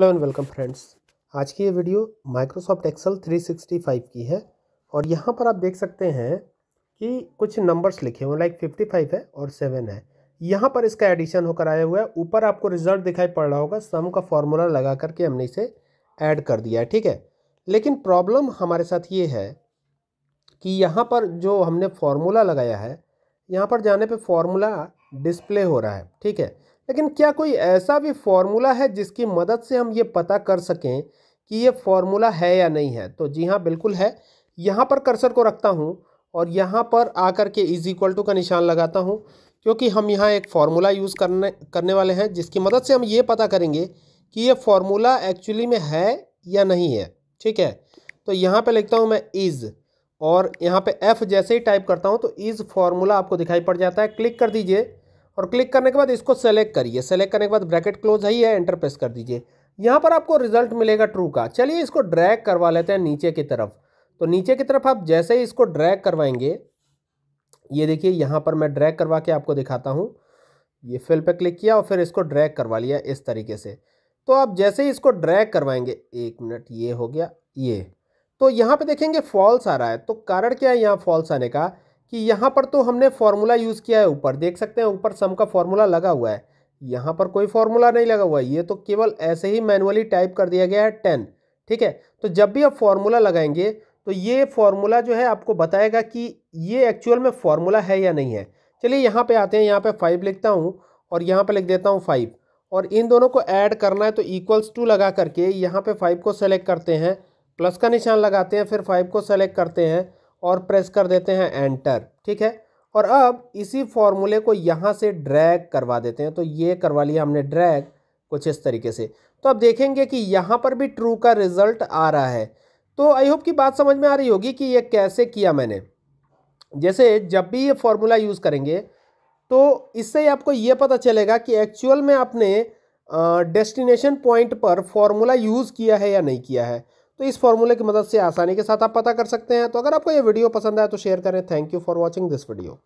hello and welcome friends आज की ये वीडियो माइक्रोसॉफ्ट एक्सेल 365 की है और यहाँ पर आप देख सकते हैं कि कुछ नंबर्स लिखे हुए लाइक 55 है और 7 है यहाँ पर इसका एडिशन होकर आया हुआ है ऊपर आपको रिजल्ट दिखाई पड़ रहा होगा सम का फॉर्मूला लगा करके हमने इसे ऐड कर दिया है ठीक है लेकिन प्रॉब्लम हमारे साथ ये है कि यहाँ पर जो हमने फॉर्मूला लगाया है यहाँ पर जाने पर फॉर्मूला डिस्प्ले हो रहा है ठीक है लेकिन क्या कोई ऐसा भी फॉर्मूला है जिसकी मदद से हम ये पता कर सकें कि ये फॉर्मूला है या नहीं है तो जी हाँ बिल्कुल है यहाँ पर कर्सर को रखता हूँ और यहाँ पर आकर के इज इक्वल टू का निशान लगाता हूँ क्योंकि हम यहाँ एक फार्मूला यूज़ करने करने वाले हैं जिसकी मदद से हम ये पता करेंगे कि ये फार्मूला एक्चुअली में है या नहीं है ठीक है तो यहाँ पे लिखता हूँ मैं इज़ और यहाँ पे एफ़ जैसे ही टाइप करता हूँ तो इज़ फार्मूला आपको दिखाई पड़ जाता है क्लिक कर दीजिए और क्लिक करने के बाद इसको सेलेक्ट करिए सेलेक्ट करने के बाद ब्रैकेट क्लोज है ही है एंटर प्रेस कर दीजिए यहाँ पर आपको रिजल्ट मिलेगा ट्रू का चलिए इसको ड्रैग करवा लेते हैं नीचे की तरफ तो नीचे की तरफ आप जैसे ही इसको ड्रैग करवाएंगे ये देखिए यहाँ पर मैं ड्रैग करवा के आपको दिखाता हूँ ये फिल पर क्लिक किया और फिर इसको ड्रैग करवा लिया इस तरीके से तो आप जैसे ही इसको ड्रैग करवाएंगे एक मिनट ये हो गया ये तो यहाँ पे देखेंगे फॉल्स आ रहा है तो कारण क्या है यहाँ फॉल्स आने का कि यहाँ पर तो हमने फॉर्मूला यूज़ किया है ऊपर देख सकते हैं ऊपर सम का फॉर्मूला लगा हुआ है यहाँ पर कोई फॉर्मूला नहीं लगा हुआ है ये तो केवल ऐसे ही मैनुअली टाइप कर दिया गया है टेन ठीक है तो जब भी आप फॉर्मूला लगाएंगे तो ये फॉर्मूला जो है आपको बताएगा कि ये एक्चुअल में फॉर्मूला है या नहीं है चलिए यहाँ पर आते हैं यहाँ पर फाइव लिखता हूँ और यहाँ पर लिख देता हूँ फाइव और इन दोनों को ऐड करना है तो इक्वल्स टू लगा करके यहाँ पर फाइव को सेलेक्ट करते हैं प्लस का निशान लगाते हैं फिर फाइव को सेलेक्ट करते हैं और प्रेस कर देते हैं एंटर ठीक है और अब इसी फॉर्मूले को यहाँ से ड्रैग करवा देते हैं तो ये करवा लिया हमने ड्रैग कुछ इस तरीके से तो आप देखेंगे कि यहाँ पर भी ट्रू का रिजल्ट आ रहा है तो आई होप की बात समझ में आ रही होगी कि ये कैसे किया मैंने जैसे जब भी ये फॉर्मूला यूज़ करेंगे तो इससे आपको ये पता चलेगा कि एक्चुअल में आपने डेस्टिनेशन पॉइंट पर फॉर्मूला यूज़ किया है या नहीं किया है तो इस फॉर्मूले की मदद से आसानी के साथ आप पता कर सकते हैं तो अगर आपको यह वीडियो पसंद आए तो शेयर करें thank you for watching this video